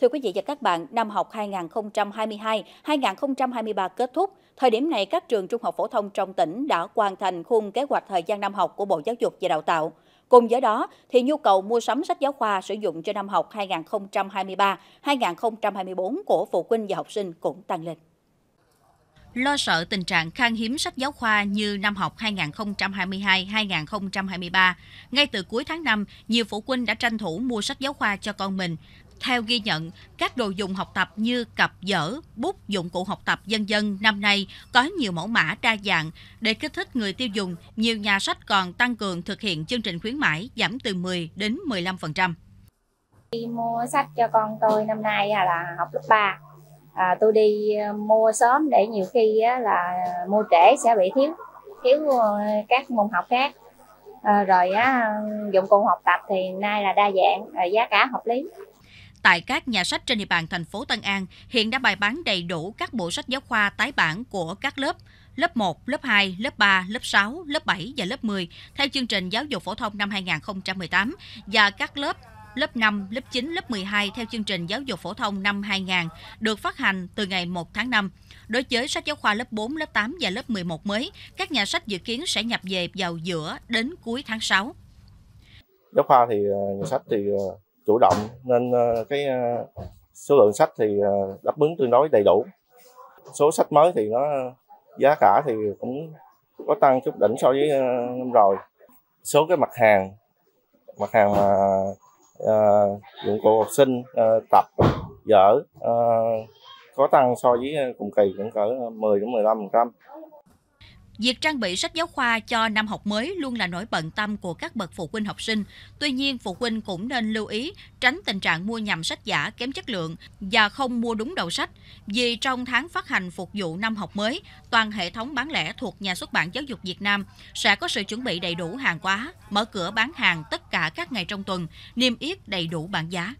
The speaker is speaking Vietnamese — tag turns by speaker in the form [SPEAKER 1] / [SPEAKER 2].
[SPEAKER 1] Thưa quý vị và các bạn, năm học 2022-2023 kết thúc. Thời điểm này, các trường trung học phổ thông trong tỉnh đã hoàn thành khung kế hoạch thời gian năm học của Bộ Giáo dục và Đào tạo. Cùng với đó, thì nhu cầu mua sắm sách giáo khoa sử dụng cho năm học 2023-2024 của phụ huynh và học sinh cũng tăng lên. Lo sợ tình trạng khan hiếm sách giáo khoa như năm học 2022-2023, ngay từ cuối tháng 5, nhiều phụ huynh đã tranh thủ mua sách giáo khoa cho con mình, theo ghi nhận, các đồ dùng học tập như cặp dở, bút, dụng cụ học tập dân dân năm nay có nhiều mẫu mã đa dạng. Để kích thích người tiêu dùng, nhiều nhà sách còn tăng cường thực hiện chương trình khuyến mãi giảm từ 10 đến 15%.
[SPEAKER 2] Đi mua sách cho con tôi năm nay là học lớp 3. À, tôi đi ờ, mua sớm để nhiều khi là mua trễ sẽ bị thiếu thiếu ờ, các môn học khác à, rồi á, dụng cụ học tập thì nay là đa dạng giá cả hợp lý Tại các nhà
[SPEAKER 1] sách trên địa bàn thành phố Tân An, hiện đã bày bán đầy đủ các bộ sách giáo khoa tái bản của các lớp lớp 1, lớp 2, lớp 3, lớp 6, lớp 7 và lớp 10 theo chương trình giáo dục phổ thông năm 2018 và các lớp lớp 5, lớp 9, lớp 12 theo chương trình giáo dục phổ thông năm 2000 được phát hành từ ngày 1 tháng 5. Đối với sách giáo khoa lớp 4, lớp 8 và lớp 11 mới, các nhà sách dự kiến sẽ nhập về vào giữa đến cuối tháng 6.
[SPEAKER 3] Giáo khoa thì ờ, nhà sách thì ờ, chủ động nên ờ, cái ờ, số lượng sách thì ờ, đáp ứng tương đối đầy đủ số sách mới thì nó giá cả thì cũng có tăng chút đỉnh so với năm rồi số cái mặt hàng mặt hàng mà uh, dụng cụ học sinh uh, tập dở uh, có tăng so với cùng kỳ cũng cỡ 10 đến 15 phần trăm
[SPEAKER 1] Việc trang bị sách giáo khoa cho năm học mới luôn là nỗi bận tâm của các bậc phụ huynh học sinh. Tuy nhiên, phụ huynh cũng nên lưu ý tránh tình trạng mua nhầm sách giả kém chất lượng và không mua đúng đầu sách. Vì trong tháng phát hành phục vụ năm học mới, toàn hệ thống bán lẻ thuộc nhà xuất bản giáo dục Việt Nam sẽ có sự chuẩn bị đầy đủ hàng hóa, mở cửa bán hàng tất cả các ngày trong tuần, niêm yết đầy đủ bảng giá.